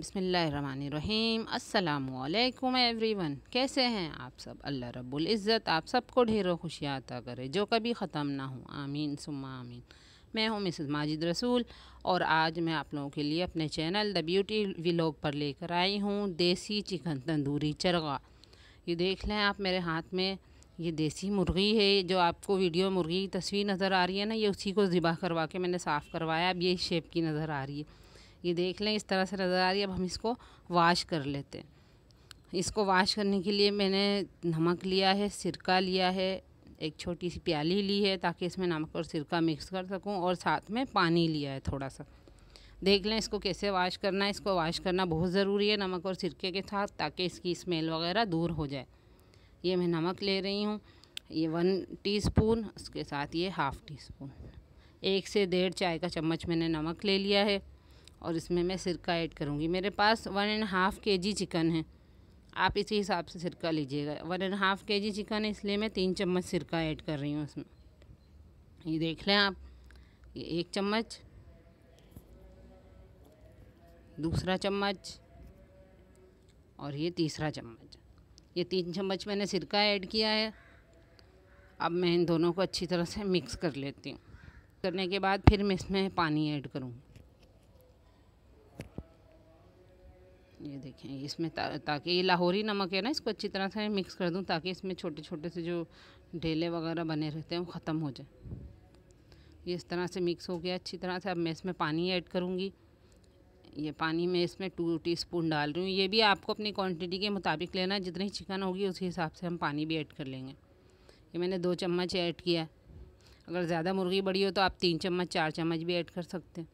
बसमीम अल्लाम एवरीवन कैसे हैं आप सब अल्लाह रब्बुल इज़्ज़त आप सबको ढेरों खुशियाँ अता करे जो कभी ख़त्म ना हो आमीन सुम्मा आमीन मैं हूं मिसेस माजिद रसूल और आज मैं आप लोगों के लिए अपने चैनल द ब्यूटी व्लॉग पर लेकर आई हूं देसी चिकन तंदूरी चरगा ये देख लें आप मेरे हाथ में ये देसी मुर्गी है जो आपको वीडियो मुर्गी की तस्वीर नज़र आ रही है ना ये उसी को ज़िबा करवा के मैंने साफ़ करवाया अब ये शेप की नज़र आ रही है ये देख लें इस तरह से नज़र आ रही है अब हम इसको वाश कर लेते हैं इसको वाश करने के लिए मैंने नमक लिया है सिरका लिया है एक छोटी सी प्याली ली है ताकि इसमें नमक और सिरका मिक्स कर सकूं और साथ में पानी लिया है थोड़ा सा देख लें इसको कैसे वाश करना है इसको वाश करना बहुत ज़रूरी है नमक और सिरके के साथ ताकि इसकी स्मेल वगैरह दूर हो जाए ये मैं नमक ले रही हूँ ये वन टी उसके साथ ये हाफ़ टी स्पून एक से डेढ़ चाय का चम्मच मैंने नमक ले लिया है और इसमें मैं सिरका ऐड करूँगी मेरे पास वन एंड हाफ़ के जी चिकन है आप इसी हिसाब से सिरका लीजिएगा वन एंड हाफ़ के जी चिकन है इसलिए मैं तीन चम्मच सिरका ऐड कर रही हूँ उसमें ये देख लें आप ये एक चम्मच दूसरा चम्मच और ये तीसरा चम्मच ये तीन चम्मच मैंने सिरका ऐड किया है अब मैं इन दोनों को अच्छी तरह से मिक्स कर लेती हूँ करने के बाद फिर मैं इसमें पानी ऐड करूँगी ये देखें इसमें ता, ताकि ये लाहौरी नमक है ना इसको अच्छी तरह से मिक्स कर दूँ ताकि इसमें छोटे छोटे से जो ढेले वगैरह बने रहते हैं वो ख़त्म हो जाए ये इस तरह से मिक्स हो गया अच्छी तरह से अब मैं इसमें पानी ऐड करूँगी ये पानी मैं इसमें टू स्पून डाल रही हूँ ये भी आपको अपनी क्वांटिटी के मुताबिक लेना है जितनी चिकन होगी उसी हिसाब से हम पानी भी ऐड कर लेंगे ये मैंने दो चम्मच ऐड किया अगर ज़्यादा मुर्गी बड़ी हो तो आप तीन चम्मच चार चम्मच भी ऐड कर सकते हैं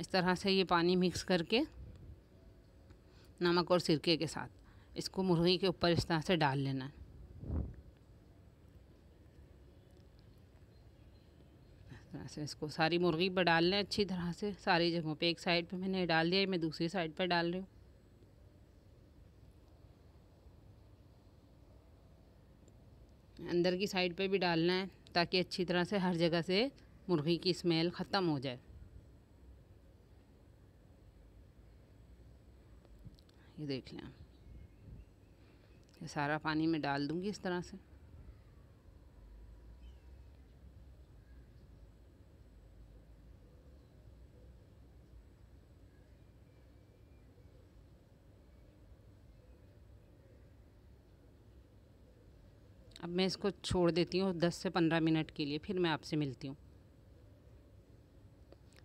इस तरह से ये पानी मिक्स करके नमक और सिरके के साथ इसको मुर्गी के ऊपर इस तरह से डाल लेना है ऐसे इसको सारी मुर्गी पर डाल लें अच्छी तरह से सारी जगहों पे एक साइड पे मैंने डाल दिया मैं दूसरी साइड पर डाल रही हूँ अंदर की साइड पे भी डालना है ताकि अच्छी तरह से हर जगह से मुर्गी की स्मेल ख़त्म हो जाए ये देख लें ये सारा पानी में डाल दूंगी इस तरह से अब मैं इसको छोड़ देती हूँ दस से पंद्रह मिनट के लिए फिर मैं आपसे मिलती हूँ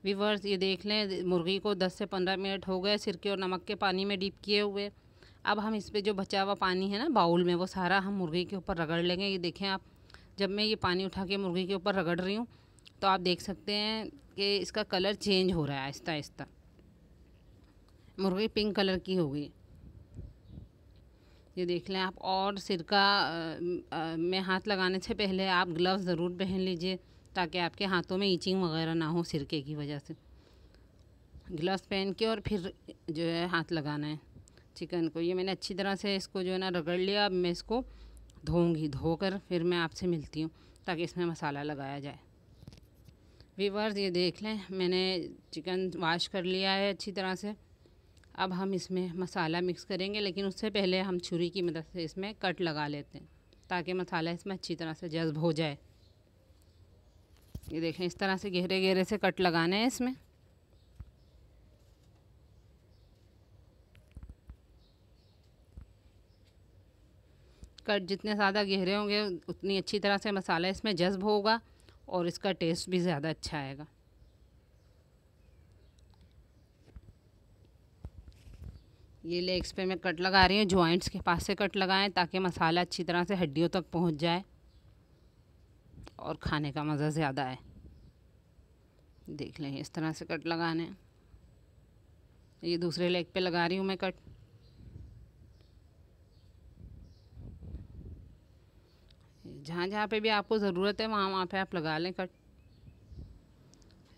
वीवर्स ये देख लें मुर्गी को 10 से 15 मिनट हो गए सिरके और नमक के पानी में डीप किए हुए अब हम इस पर जो बचा हुआ पानी है ना बाउल में वो सारा हम मुर्गी के ऊपर रगड़ लेंगे ये देखें आप जब मैं ये पानी उठा के मुर्गी के ऊपर रगड़ रही हूँ तो आप देख सकते हैं कि इसका कलर चेंज हो रहा है आहिस्ता आहिस्ता मुर्गी पिंक कलर की होगी ये देख लें आप और सिरका में हाथ लगाने से पहले आप ग्लव्स ज़रूर पहन लीजिए ताकि आपके हाथों में ईचिंग वगैरह ना हो सिरके की वजह से ग्लव्स पहन के और फिर जो है हाथ लगाना है चिकन को ये मैंने अच्छी तरह से इसको जो है ना रगड़ लिया अब मैं इसको धोऊंगी धोकर फिर मैं आपसे मिलती हूँ ताकि इसमें मसाला लगाया जाए वीवर्स ये देख लें मैंने चिकन वाश कर लिया है अच्छी तरह से अब हम इसमें मसाला मिक्स करेंगे लेकिन उससे पहले हम छुरी की मदद से इसमें कट लगा लेते हैं ताकि मसाला इसमें अच्छी तरह से जज्ब हो जाए ये देखें इस तरह से गहरे गहरे से कट लगाने हैं इसमें कट जितने ज़्यादा गहरे होंगे उतनी अच्छी तरह से मसाला इसमें जज्ब होगा और इसका टेस्ट भी ज़्यादा अच्छा आएगा ये लेग्स पे मैं कट लगा रही हूँ जॉइंट्स के पास से कट लगाएं ताकि मसाला अच्छी तरह से हड्डियों तक पहुँच जाए और खाने का मज़ा ज़्यादा है देख लें इस तरह से कट लगाने ये दूसरे लेग पे लगा रही हूँ मैं कट जहाँ जहाँ पे भी आपको ज़रूरत है वहाँ वहाँ पे आप लगा लें कट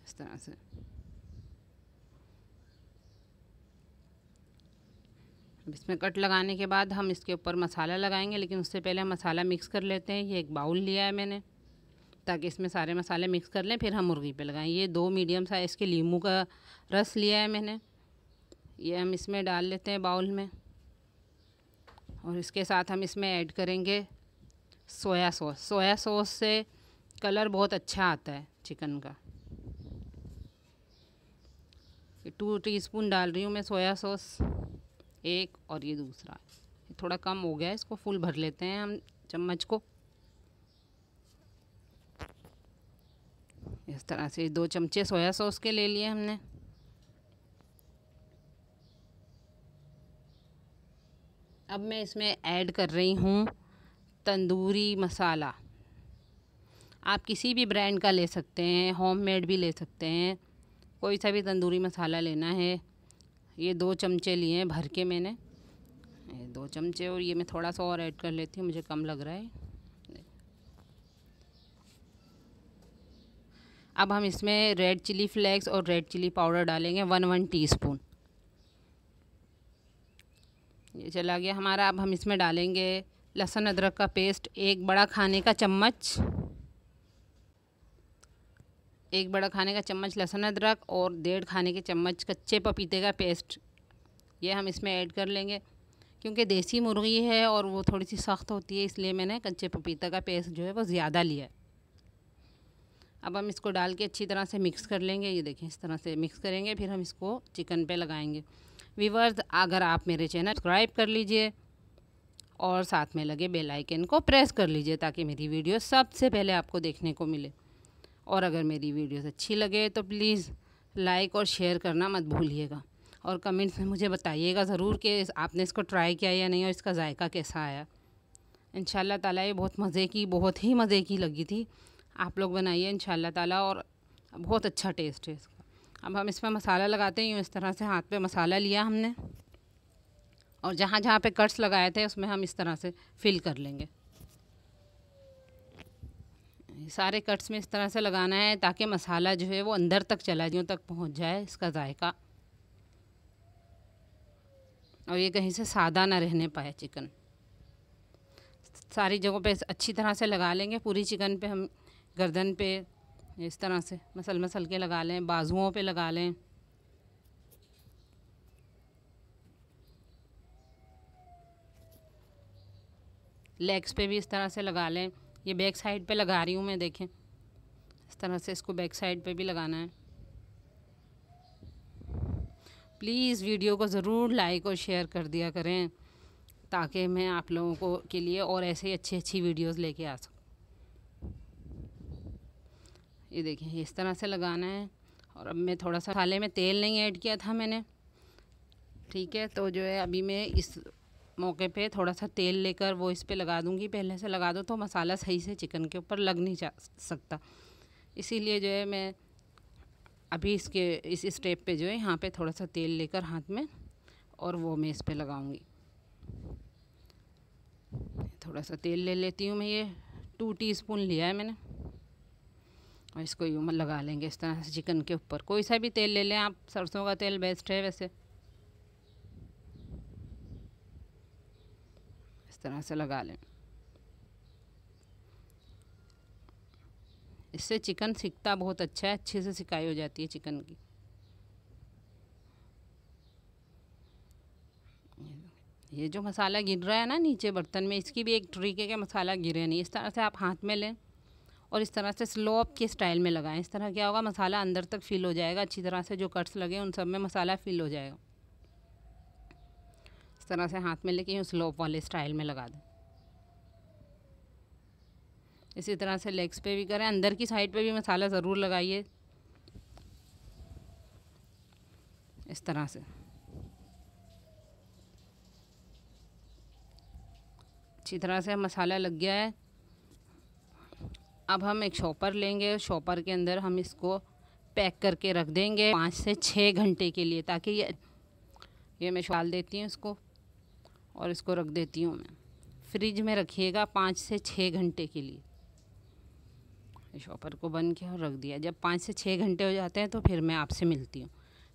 इस तरह से इसमें कट लगाने के बाद हम इसके ऊपर मसाला लगाएंगे लेकिन उससे पहले हम मसाला मिक्स कर लेते हैं ये एक बाउल लिया है मैंने ताकि इसमें सारे मसाले मिक्स कर लें फिर हम मुर्गी पे लगाएं ये दो मीडियम साइज़ के लीमू का रस लिया है मैंने ये हम इसमें डाल लेते हैं बाउल में और इसके साथ हम इसमें ऐड करेंगे सोया सॉस सोया सॉस से कलर बहुत अच्छा आता है चिकन का टू टीस्पून डाल रही हूँ मैं सोया सॉस एक और ये दूसरा थोड़ा कम हो गया है इसको फुल भर लेते हैं हम चम्मच को इस तरह से दो चमचे सोया सॉस के ले लिए हमने अब मैं इसमें ऐड कर रही हूँ तंदूरी मसाला आप किसी भी ब्रांड का ले सकते हैं होममेड भी ले सकते हैं कोई सा भी तंदूरी मसाला लेना है ये दो चमचे लिए हैं भर के मैंने ये दो चमचे और ये मैं थोड़ा सा और ऐड कर लेती हूँ मुझे कम लग रहा है अब हम इसमें रेड चिली फ्लेक्स और रेड चिली पाउडर डालेंगे वन वन टीस्पून ये चला गया हमारा अब हम इसमें डालेंगे लहसुन अदरक का पेस्ट एक बड़ा खाने का चम्मच एक बड़ा खाने का चम्मच लहसुन अदरक और डेढ़ खाने के चम्मच कच्चे पपीते का पेस्ट ये हम इसमें ऐड कर लेंगे क्योंकि देसी मुर्गी है और वो थोड़ी सी सख्त होती है इसलिए मैंने कच्चे पपीता का पेस्ट जो है वो ज़्यादा लिया है अब हम इसको डाल के अच्छी तरह से मिक्स कर लेंगे ये देखें इस तरह से मिक्स करेंगे फिर हम इसको चिकन पे लगाएंगे वीवर्स अगर आप मेरे चैनल सब्सक्राइब कर लीजिए और साथ में लगे बेल आइकन को प्रेस कर लीजिए ताकि मेरी वीडियो सबसे पहले आपको देखने को मिले और अगर मेरी वीडियोस अच्छी लगे तो प्लीज़ लाइक और शेयर करना मत भूलिएगा और कमेंट्स में मुझे बताइएगा ज़रूर कि आपने इसको ट्राई किया या नहीं और इसका जायका कैसा आया इन ताला ये बहुत मज़े की बहुत ही मज़े की लगी थी आप लोग बनाइए इन ताला और बहुत अच्छा टेस्ट है इसका अब हम इसमें मसाला लगाते हैं यूँ इस तरह से हाथ पे मसाला लिया हमने और जहाँ जहाँ पे कट्स लगाए थे उसमें हम इस तरह से फिल कर लेंगे सारे कट्स में इस तरह से लगाना है ताकि मसाला जो है वो अंदर तक चला जो तक पहुँच जाए इसका जायका और ये कहीं से सादा ना रहने पाए चिकन सारी जगहों पे अच्छी तरह से लगा लेंगे पूरी चिकन पे हम गर्दन पे इस तरह से मसल मसल के लगा लें बाजुओं पे लगा लें लेग्स पे भी इस तरह से लगा लें ये बैक साइड पे लगा रही हूँ मैं देखें इस तरह से इसको बैक साइड पे भी लगाना है प्लीज़ वीडियो को ज़रूर लाइक और शेयर कर दिया करें ताकि मैं आप लोगों को के लिए और ऐसे ही अच्छी अच्छी वीडियोस लेके आ सकूँ ये देखिए इस तरह से लगाना है और अब मैं थोड़ा सा खाले में तेल नहीं ऐड किया था मैंने ठीक है तो जो है अभी मैं इस मौके पे थोड़ा सा तेल लेकर वो इस पर लगा दूँगी पहले से लगा दो तो मसाला सही से चिकन के ऊपर लग नहीं जा सकता इसीलिए जो है मैं अभी इसके इस स्टेप पे जो है यहाँ पे थोड़ा सा तेल लेकर हाथ में और वो मैं इस पर लगाऊँगी थोड़ा सा तेल ले लेती हूँ मैं ये टू टी लिया है मैंने और इसको यूँ लगा लेंगे इस तरह से चिकन के ऊपर कोई सा भी तेल ले लें आप सरसों का तेल बेस्ट है वैसे इस तरह से लगा लें इससे चिकन सिकता बहुत अच्छा है अच्छे से सिकाई हो जाती है चिकन की ये जो मसाला गिर रहा है ना नीचे बर्तन में इसकी भी एक तरीके का मसाला गिरे नहीं इस तरह से आप हाथ में लें और इस तरह से स्लोप के स्टाइल में लगाएं इस तरह क्या होगा मसाला अंदर तक फील हो जाएगा अच्छी तरह से जो कट्स लगे उन सब में मसाला फील हो जाएगा इस तरह से हाथ में लेके यूँ स्लोप वाले स्टाइल में लगा दें इसी तरह से लेग्स पे भी करें अंदर की साइड पे भी मसाला ज़रूर लगाइए इस तरह से अच्छी तरह से मसाला लग गया है अब हम एक शॉपर लेंगे शॉपर के अंदर हम इसको पैक करके रख देंगे पाँच से छः घंटे के लिए ताकि ये ये मैं छाल देती हूँ इसको और इसको रख देती हूँ मैं फ्रिज में रखिएगा पाँच से छः घंटे के लिए शॉपर को बंद किया और रख दिया जब पाँच से छः घंटे हो जाते हैं तो फिर मैं आपसे मिलती हूँ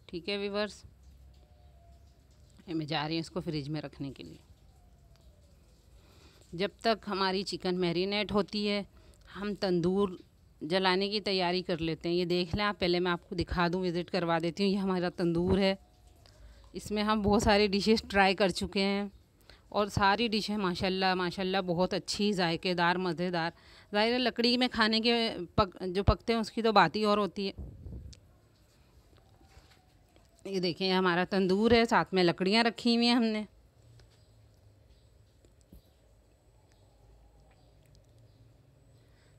ठीक है वीवर्स मैं जा रही हूँ इसको फ्रिज में रखने के लिए जब तक हमारी चिकन मैरिनेट होती है हम तंदूर जलाने की तैयारी कर लेते हैं ये देख लें आप पहले मैं आपको दिखा दूँ विज़िट करवा देती हूँ ये हमारा तंदूर है इसमें हम बहुत सारी डिशेस ट्राई कर चुके हैं और सारी डिशें माशाल्लाह माशाल्लाह बहुत अच्छी जायकेदार मज़ेदार ज़ाहिर लकड़ी में खाने के पक जो पकते हैं उसकी तो बात ही और होती है ये देखें हमारा तंदूर है साथ में लकड़ियाँ रखी हुई हैं हमने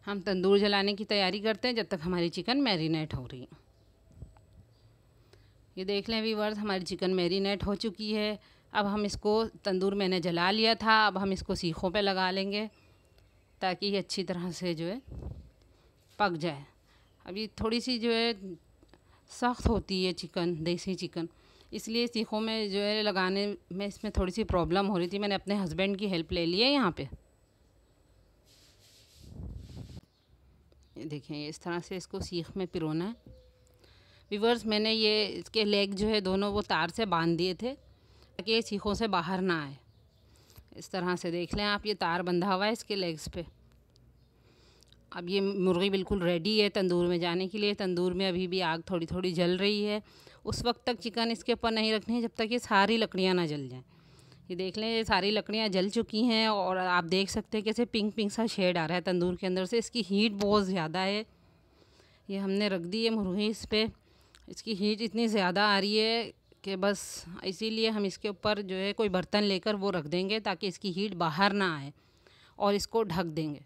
हम तंदूर जलाने की तैयारी करते हैं जब तक हमारी चिकन मैरिनेट हो रही ये देख लें वीवर्स हमारी चिकन मैरिनेट हो चुकी है अब हम इसको तंदूर मैंने जला लिया था अब हम इसको सीखों पे लगा लेंगे ताकि ये अच्छी तरह से जो है पक जाए अभी थोड़ी सी जो है सख्त होती है चिकन देसी चिकन इसलिए सीखों में जो है लगाने में इसमें थोड़ी सी प्रॉब्लम हो रही थी मैंने अपने हस्बैंड की हेल्प ले ली है यहाँ पर देखें इस तरह से इसको सीख में पिरोना है विवर्स मैंने ये इसके लेग जो है दोनों वो तार से बांध दिए थे ताकि ये सीखों से बाहर ना आए इस तरह से देख लें आप ये तार बंधा हुआ है इसके लेग्स पे अब ये मुर्गी बिल्कुल रेडी है तंदूर में जाने के लिए तंदूर में अभी भी आग थोड़ी थोड़ी जल रही है उस वक्त तक चिकन इसके ऊपर नहीं रखनी है जब तक ये सारी लकड़ियाँ ना जल जाएँ ये देख लें ये सारी लकड़ियाँ जल चुकी हैं और आप देख सकते हैं कैसे पिंक पिंक सा शेड आ रहा है तंदूर के अंदर से इसकी हीट बहुत ज़्यादा है ये हमने रख दी है मुरही इस पर इसकी हीट इतनी ज़्यादा आ रही है कि बस इसीलिए हम इसके ऊपर जो है कोई बर्तन लेकर वो रख देंगे ताकि इसकी हीट बाहर ना आए और इसको ढक देंगे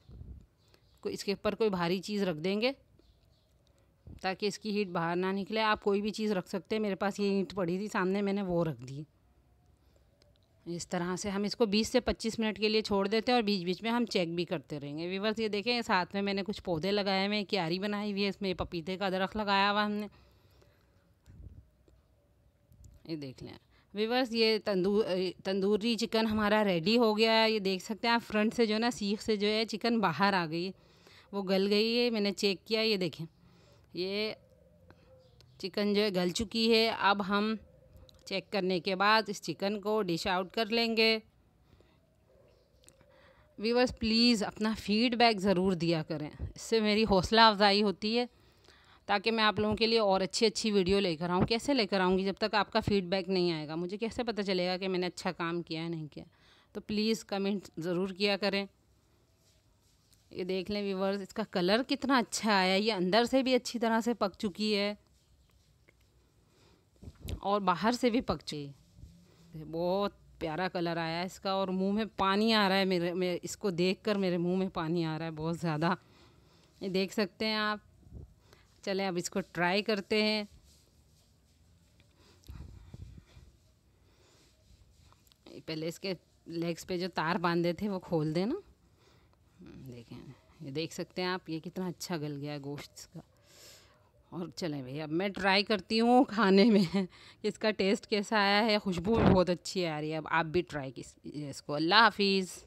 को इसके ऊपर कोई भारी चीज़ रख देंगे ताकि इसकी हीट बाहर ना निकले आप कोई भी चीज़ रख सकते हैं मेरे पास ये ईंट पड़ी थी सामने मैंने वो रख दी इस तरह से हम इसको 20 से 25 मिनट के लिए छोड़ देते हैं और बीच बीच में हम चेक भी करते रहेंगे वीवर्स ये देखें साथ में मैंने कुछ पौधे लगाए हुए हैं क्यारी बनाई हुई है इसमें पपीते का अदरख लगाया हुआ हमने ये देख लें वीवर्स ये तंदूर तंदूरी चिकन हमारा रेडी हो गया है ये देख सकते हैं आप फ्रंट से जो है ना सीख से जो है चिकन बाहर आ गई वो गल गई है मैंने चेक किया ये देखें ये चिकन जो है गल चुकी है अब हम चेक करने के बाद इस चिकन को डिश आउट कर लेंगे व्यूवर्स प्लीज़ अपना फीडबैक ज़रूर दिया करें इससे मेरी हौसला अफजाई होती है ताकि मैं आप लोगों के लिए और अच्छी अच्छी वीडियो लेकर आऊँ कैसे लेकर आऊँगी जब तक आपका फीडबैक नहीं आएगा मुझे कैसे पता चलेगा कि मैंने अच्छा काम किया है नहीं किया तो प्लीज़ कमेंट ज़रूर किया करें ये देख लें व्यूवर्स इसका कलर कितना अच्छा आया ये अंदर से भी अच्छी तरह से पक चुकी है और बाहर से भी चुकी बहुत प्यारा कलर आया है इसका और मुंह में पानी आ रहा है मेरे मेरे इसको देखकर मेरे मुंह में पानी आ रहा है बहुत ज़्यादा ये देख सकते हैं आप चले अब इसको ट्राई करते हैं पहले इसके लेग्स पे जो तार बांधे थे वो खोल देना हम्म, देखें ये देख सकते हैं आप ये कितना अच्छा गल गया है गोश्त का और चलें भैया अब मैं ट्राई करती हूँ खाने में इसका टेस्ट कैसा आया है खुशबू भी बहुत अच्छी आ रही है अब आप भी ट्राई कीजिए इसको अल्लाह हाफिज़